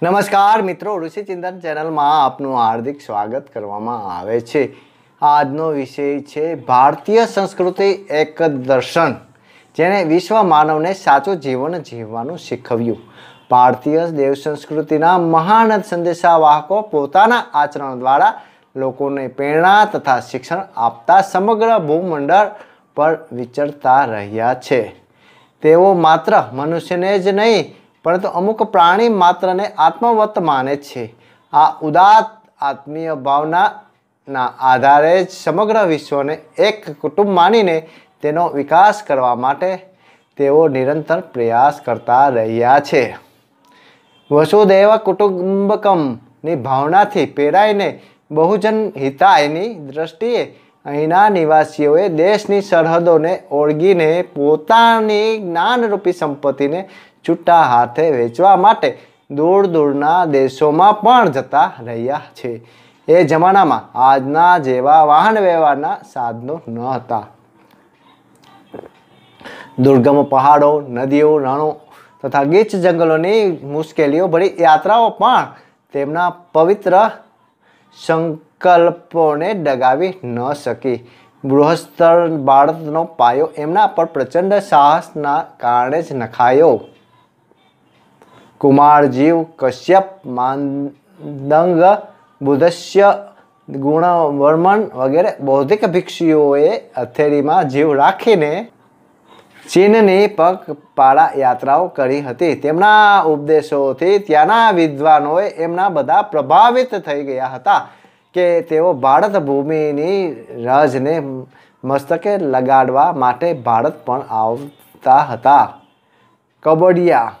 નમસ્કાર મિત્રો ઋષિ ચિંતન ચેનલમાં આપનું હાર્દિક સ્વાગત કરવામાં આવે છે આજનો વિષય છે ભારતીય સંસ્કૃતિ એક દર્શન જેણે વિશ્વ માનવને સાચું જીવન જીવવાનું શીખવ્યું ભારતીય દેવ સંસ્કૃતિના મહાન સંદેશાવાહકો પોતાના આચરણ દ્વારા લોકોને પ્રેરણા તથા શિક્ષણ આપતા સમગ્ર ભૂમંડળ પર વિચરતા રહ્યા છે તેઓ માત્ર મનુષ્યને જ નહીં પરંતુ અમુક પ્રાણી માત્રને આત્મવત માને છે આ ઉદાત આત્મીય ભાવનાના આધારે જ સમગ્ર વિશ્વને એક કુટુંબ માનીને તેનો વિકાસ કરવા માટે તેઓ નિરંતર પ્રયાસ કરતા રહ્યા છે વસુદૈવ કુટુંબકમની ભાવનાથી પેરાઈને બહુજન હિતાયની દ્રષ્ટિએ અહીંના નિવાસીઓએ દેશની સરહદોને ઓળગીને પોતાની જ્ઞાનરૂપી સંપત્તિને છૂટા હાથે વેચવા માટે દૂર દૂરના દેશોમાં પણ જતા રહ્યા છે એ જમાનામાં આજના જેવા વાહન વ્યવહારના સાધનો ન હતા દુર્ગમ પહાડો નદીઓ રણો તથા ગીચ જંગલોની મુશ્કેલીઓ ભરી યાત્રાઓ પણ તેમના પવિત્ર સંકલ્પોને ડગાવી ન શકી બૃહસ્તર ભારતનો પાયો એમના પર પ્રચંડ સાહસના કારણે જ નખાયો કુમારજીવ કશ્યપ માંદંગ બુધસ્ય ગુણવર્મન વગેરે બૌદ્ધિક ભિક્ષુઓએ હથેળીમાં જીવ રાખીને ચીનની પગ પાળા યાત્રાઓ કરી હતી તેમના ઉપદેશોથી ત્યાંના વિદ્વાનોએ એમના બધા પ્રભાવિત થઈ ગયા હતા કે તેઓ ભારત ભૂમિની રજને મસ્તકે લગાડવા માટે ભારત પણ આવતા હતા કબોડિયા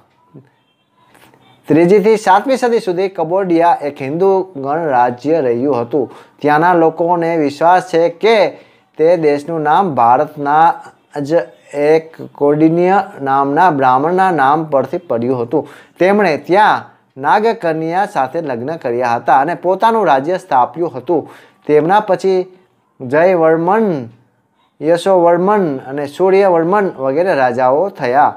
ત્રીજીથી સાતમી સદી સુધી કબોડિયા એક હિન્દુ ગણરાજ્ય રહ્યું હતું ત્યાંના લોકોને વિશ્વાસ છે કે તે દેશનું નામ ભારતના જ એક કોડિનીય નામના બ્રાહ્મણના નામ પરથી પડ્યું હતું તેમણે ત્યાં નાગકન્યા સાથે લગ્ન કર્યા હતા અને પોતાનું રાજ્ય સ્થાપ્યું હતું તેમના પછી જયવર્મન યશોવર્મન અને સૂર્યવર્મન વગેરે રાજાઓ થયા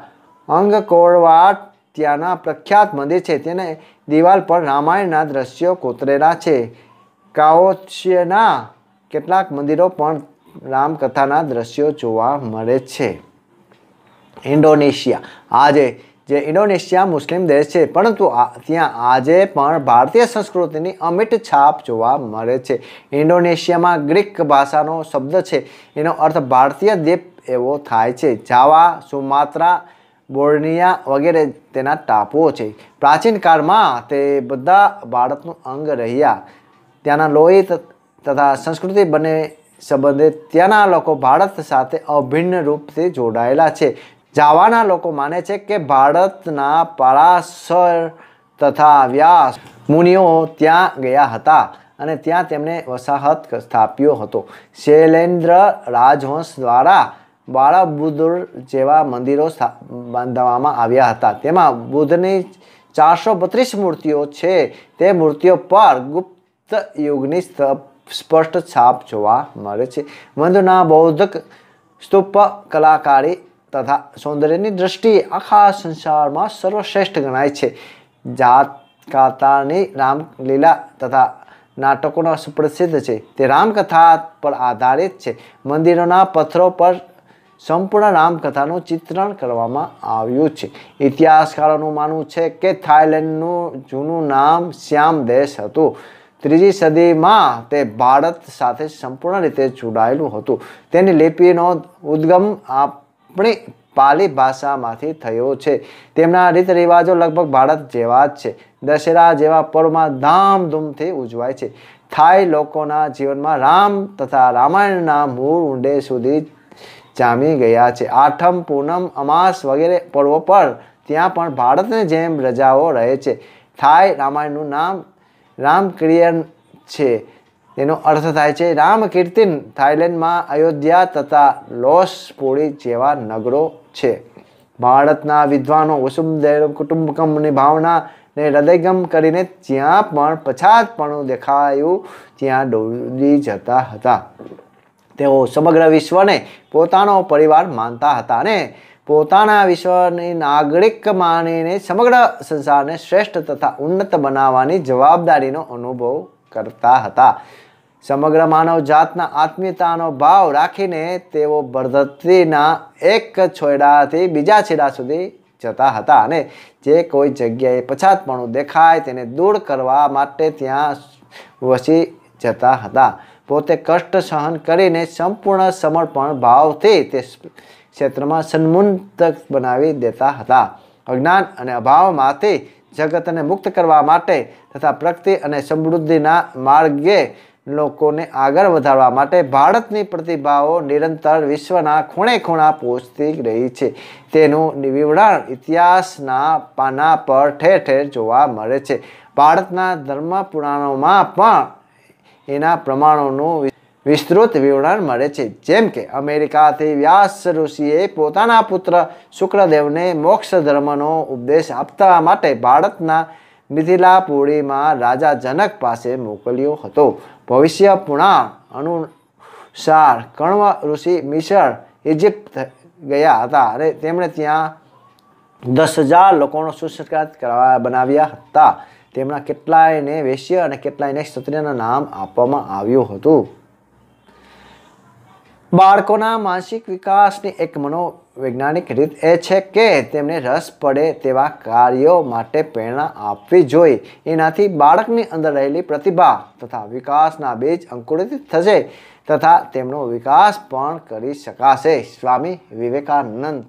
અંગકોળવાટ ત્યાંના પ્રખ્યાત મંદિર છે તેને દિવાલ પર રામાયણના દ્રશ્યો કોતરેલા છે કાઓત્સ્યના કેટલાક મંદિરો પણ રામકથાના દ્રશ્યો જોવા મળે છે ઇન્ડોનેશિયા આજે જે ઇન્ડોનેશિયા મુસ્લિમ દેશ છે પરંતુ ત્યાં આજે પણ ભારતીય સંસ્કૃતિની અમિટ છાપ જોવા મળે છે ઇન્ડોનેશિયામાં ગ્રીક ભાષાનો શબ્દ છે એનો અર્થ ભારતીય દ્વીપ એવો થાય છે જાવા સુમાત્રા બોર્નિયા વગેરે તેના ટાપુઓ છે પ્રાચીન કાળમાં તે બધા ભારતનું અંગ રહ્યા ત્યાંના લોહી તથા સંસ્કૃતિ બંને સંબંધે ત્યાંના લોકો ભારત સાથે અભિન્ન રૂપથી જોડાયેલા છે જાવાના લોકો માને છે કે ભારતના પરાશર તથા વ્યાસ મુનિઓ ત્યાં ગયા હતા અને ત્યાં તેમણે વસાહત સ્થાપ્યો હતો શૈલેન્દ્ર રાજવંશ દ્વારા બાળાબુદ્ર જેવા મંદિરો બાંધવામાં આવ્યા હતા તેમાં બુદ્ધની ચારસો બત્રીસ મૂર્તિઓ છે તે મૂર્તિઓ પર ગુપ્ત યુગની સ્પષ્ટ છાપ જોવા મળે છે મંદના બૌદ્ધ સ્તૂપ કલાકારી તથા સૌંદર્યની દ્રષ્ટિએ આખા સંસારમાં સર્વશ્રેષ્ઠ ગણાય છે જાત કાતાની રામલીલા તથા નાટકોનો સુપ્રસિદ્ધ છે તે રામકથા પર આધારિત છે મંદિરોના પથ્થરો પર સંપૂર્ણ રામકથાનું ચિત્રણ કરવામાં આવ્યું છે ઇતિહાસકારોનું માનવું છે કે થાઇલેન્ડનું જૂનું નામ શ્યામ દેશ હતું ત્રીજી સદીમાં તે ભારત સાથે સંપૂર્ણ રીતે જોડાયેલું હતું તેની લિપિનો ઉદ્ગમ આપ આપણે પાલી ભાષામાંથી થયો છે તેમના રીત રિવાજો લગભગ ભારત જેવા જ છે દશેરા જેવા પર્વમાં ધામધૂમથી ઉજવાય છે થાઈ લોકોના જીવનમાં રામ તથા રામાયણના મૂળ ઊંડે સુધી જામી ગયા છે આઠમ પૂનમ અમાસ વગેરે પર્વો પર ત્યાં પણ ભારતને જેમ રજાઓ રહે છે થાઈ રામાયણનું નામ રામક્રિયન છે તેનો અર્થ થાય છે રામ કીર્તિન થાઇલેન્ડમાં અયોધ્યા તથા લોસ પોળી જેવા નગરો છે ભારતના વિદ્વાનો વસુદેવ કુટુંબકમની ભાવના ને હૃદયગમ કરીને જ્યાં પણ પછાતપણું દેખાયું ત્યાં ડોડી જતા હતા તેઓ સમગ્ર વિશ્વને પોતાનો પરિવાર માનતા હતા અને પોતાના વિશ્વની નાગરિક માનીને સમગ્ર સંસારને શ્રેષ્ઠ તથા ઉન્નત બનાવવાની જવાબદારીનો અનુભવ કરતા હતા સમગ્ર માનવ જાતના આત્મીયતાનો ભાવ રાખીને તેઓ બળદત્રીના એક છેડાથી બીજા છેડા સુધી જતા હતા અને જે કોઈ જગ્યાએ પછાતપણું દેખાય તેને દૂર કરવા માટે ત્યાં વસી જતા હતા પોતે કષ્ટ સહન કરીને સંપૂર્ણ સમર્પણ ભાવથી તે ક્ષેત્રમાં સન્મુક્ત બનાવી દેતા હતા અજ્ઞાન અને અભાવમાંથી જગતને મુક્ત કરવા માટે તથા પ્રગતિ અને સમૃદ્ધિના માર્ગે લોકોને આગળ વધારવા માટે ભારતની પ્રતિભાઓ નિરંતર વિશ્વના ખૂણે ખૂણા પહોંચતી રહી છે તેનું વિવરણ ઇતિહાસના પાના પર ઠેર ઠેર જોવા મળે છે ભારતના ધર્મ પુરાણોમાં પણ એના પ્રમાણોનું વિસ્તૃત વિવરણ મળે છે જેમ કે અમેરિકાથી વ્યાસ ઋષિએ પોતાના પુત્ર શુક્રદેવને મોક્ષ ધર્મનો ઉપદેશ આપવા માટે ભારતના મિથિલા રાજા જનક પાસે મોકલ્યો હતો ભવિષ્ય પુણા અનુસાર કણ્વ ઋષિ મિશ્ર ઇજિપ્ત ગયા હતા અને તેમણે ત્યાં દસ હજાર લોકોનો સુસંસ્કાર કરવા બનાવ્યા હતા તેમના કેટલાયને વેશ્ય અને કેટલાયને ક્ષત્રિયના નામ આપવામાં આવ્યું હતું બાળકોના માનસિક વિકાસની એક મનો વૈજ્ઞાનિક રીત એ છે કે તેમને રસ પડે તેવા કાર્યો માટે પ્રેરણા આપવી જોઈએ એનાથી બાળકની અંદર રહેલી પ્રતિભા તથા વિકાસના બીજ અંકુરિત થશે તથા તેમનો વિકાસ પણ કરી શકાશે સ્વામી વિવેકાનંદ